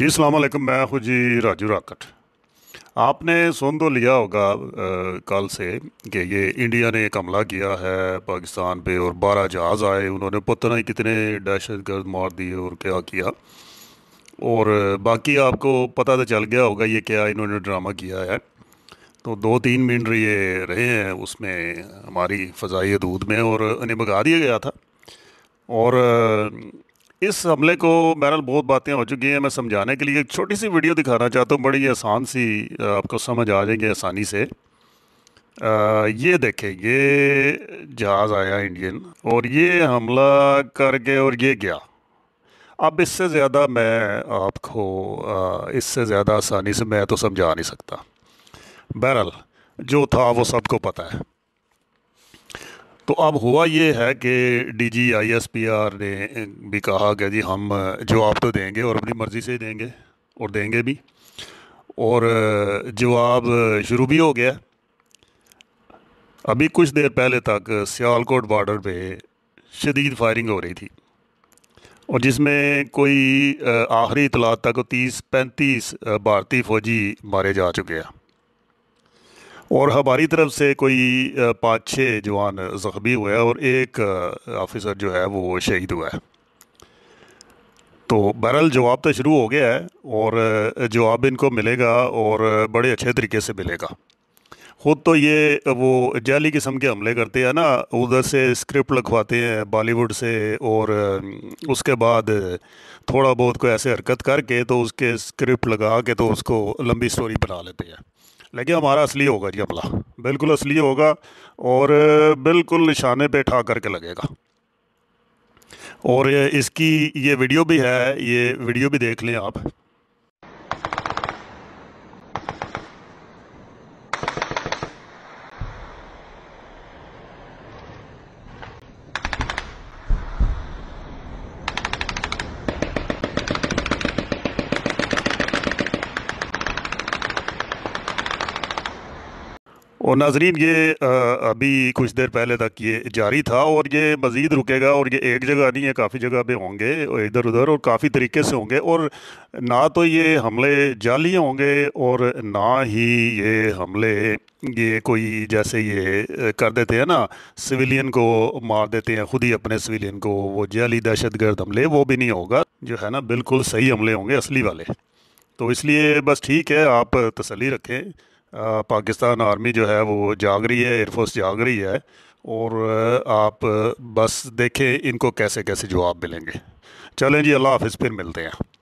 جی السلام علیکم میں ہوں جی راجو راکٹ آپ نے سن تو لیا ہوگا کل سے کہ یہ انڈیا نے ایک عملہ کیا ہے پاکستان پہ اور بارہ جہاز آئے انہوں نے پتہ نہیں کتنے دہشت گرد مار دیے اور کیا کیا اور باقی آپ کو پتہ تو چل گیا ہوگا یہ کیا انہوں نے ڈرامہ کیا ہے تو دو تین منٹ یہ رہے ہیں اس میں ہماری فضائی حدود میں اور انہیں بگا دیا گیا تھا اور اس حملے کو بہرحال بہت باتیں ہو چکی ہیں میں سمجھانے کے لیے ایک چھوٹی سی ویڈیو دکھانا چاہتا ہوں بڑی آسان سی آپ کو سمجھ آ جائیں گے آسانی سے یہ دیکھیں یہ جہاز آیا انڈین اور یہ حملہ کر کے اور یہ گیا اب اس سے زیادہ میں آپ کو اس سے زیادہ آسانی سے میں تو سمجھا نہیں سکتا بہرحال جو تھا وہ سب کو پتہ ہے تو اب ہوا یہ ہے کہ D G I S P R نے بھی کہا کہ جی ہم جواب تو دیں گے اور اپنی مرضی سے دیں گے اور دیں گے بھی اور جواب شروع بھی ہو گیا ابھی کچھ دیر پہلے تک سیالکوٹ بارڈر پہ شدید فائرنگ ہو رہی تھی اور جس میں کوئی آخری اطلاعات تک تیس پینتیس بھارتی فوجی مارے جا چکے ہیں اور ہماری طرف سے کوئی پانچ چھ جوان زخمی ہوئے اور ایک آفیسر جو ہے وہ شہید ہوا ہے تو بہرحال جواب تو شروع ہو گیا ہے اور جواب ان کو ملے گا اور بڑے اچھے طریقے سے ملے گا خود تو یہ وہ جعلی قسم کے حملے کرتے ہیں نا ادھر سے اسکرپٹ لکھواتے ہیں بالی ووڈ سے اور اس کے بعد تھوڑا بہت کوئی ایسے حرکت کر کے تو اس کے اسکرپٹ لگا کے تو اس کو لمبی سٹوری بنا لیتے ہیں لیکن ہمارا اصلی ہوگا جی عملہ بالکل اصلی ہوگا اور بالکل نشانے پہ ٹھا کر کے لگے گا اور اس کی یہ ویڈیو بھی ہے یہ ویڈیو بھی دیکھ لیں آپ اور ناظرین یہ ابھی کچھ دیر پہلے تک یہ جاری تھا اور یہ مزید رکے گا اور یہ ایک جگہ نہیں ہے کافی جگہ پہ ہوں گے ادھر ادھر اور کافی طریقے سے ہوں گے اور نہ تو یہ حملے جعلی ہوں گے اور نہ ہی یہ حملے یہ کوئی جیسے یہ کر دیتے ہیں نا سویلین کو مار دیتے ہیں خود ہی اپنے سویلین کو وہ جعلی دہشت گرد حملے وہ بھی نہیں ہوگا جو ہے نا بالکل صحیح حملے ہوں گے اصلی والے تو اس لیے بس ٹھیک ہے آپ تسلی رکھیں پاکستان آرمی جو ہے وہ جاگ رہی ہے ایئر فورس جاگ رہی ہے اور آپ بس دیکھیں ان کو کیسے کیسے جواب ملیں گے چلیں جی اللہ حافظ پھر ملتے ہیں